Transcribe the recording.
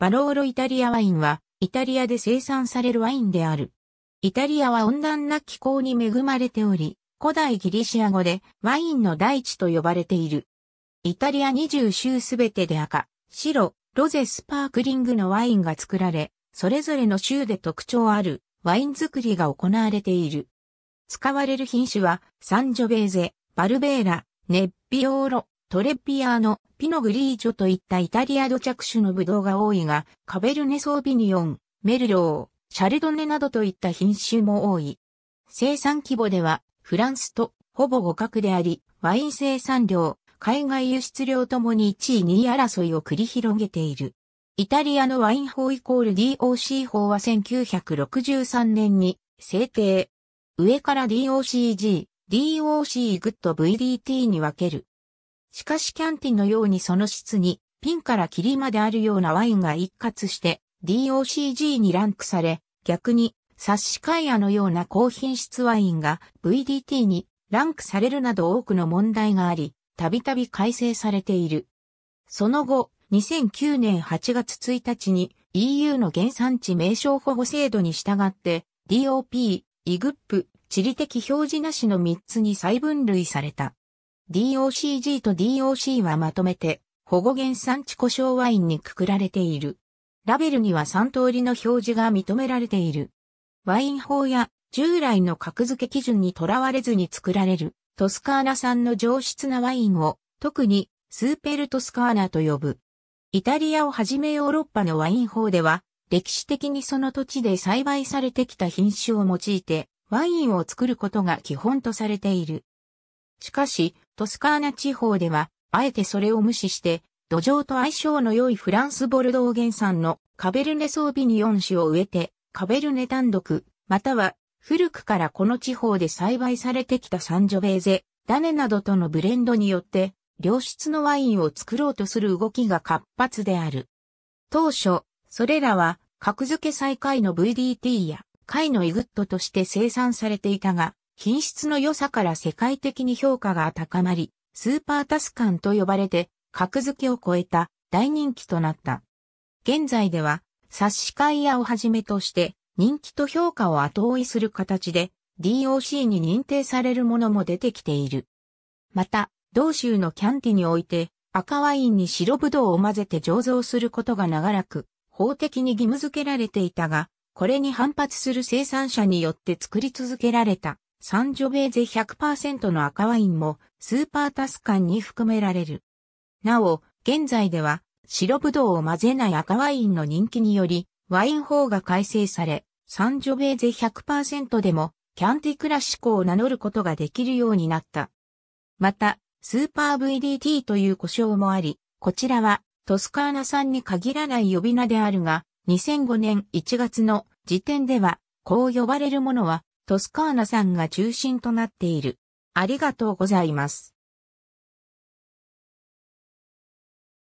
バローロイタリアワインは、イタリアで生産されるワインである。イタリアは温暖な気候に恵まれており、古代ギリシア語でワインの大地と呼ばれている。イタリア20州すべてで赤、白、ロゼスパークリングのワインが作られ、それぞれの州で特徴あるワイン作りが行われている。使われる品種はサンジョベーゼ、バルベーラ、ネッビオーロ、トレピアーノ、ピノグリージョといったイタリア土着種のブドウが多いが、カベルネソービニオン、メルロー、シャルドネなどといった品種も多い。生産規模では、フランスとほぼ互角であり、ワイン生産量、海外輸出量ともに1位2位争いを繰り広げている。イタリアのワイン法イコール DOC 法は1963年に制定。上から DOCG、DOC グッド VDT に分ける。しかしキャンティのようにその質にピンからキリまであるようなワインが一括して DOCG にランクされ、逆にサッシカイアのような高品質ワインが VDT にランクされるなど多くの問題があり、たびたび改正されている。その後、2009年8月1日に EU の原産地名称保護制度に従って DOP、イグップ、地理的表示なしの3つに再分類された。DOCG と DOC はまとめて、保護原産地故障ワインにくくられている。ラベルには3通りの表示が認められている。ワイン法や従来の格付け基準にとらわれずに作られるトスカーナ産の上質なワインを特にスーペルトスカーナと呼ぶ。イタリアをはじめヨーロッパのワイン法では歴史的にその土地で栽培されてきた品種を用いてワインを作ることが基本とされている。しかし、トスカーナ地方では、あえてそれを無視して、土壌と相性の良いフランスボルドー原産のカベルネソービニ4種を植えて、カベルネ単独、または古くからこの地方で栽培されてきたサンジョベーゼ、ダネなどとのブレンドによって、良質のワインを作ろうとする動きが活発である。当初、それらは、格付け最下位の VDT や、下位のイグットとして生産されていたが、品質の良さから世界的に評価が高まり、スーパータスカンと呼ばれて、格付けを超えた大人気となった。現在では、冊子会屋をはじめとして、人気と評価を後追いする形で、DOC に認定されるものも出てきている。また、同州のキャンティにおいて、赤ワインに白ぶどうを混ぜて醸造することが長らく、法的に義務付けられていたが、これに反発する生産者によって作り続けられたサンジョベーゼ100%の赤ワインもスーパータスカンに含められる。なお、現在では白ぶどうを混ぜない赤ワインの人気により、ワイン法が改正され、サンジョベーゼ100%でもキャンティクラシコを名乗ることができるようになった。また、スーパー VDT という故障もあり、こちらはトスカーナ産に限らない呼び名であるが、2005年1月の時点では、こう呼ばれるものはトスカーナさんが中心となっている。ありがとうございます。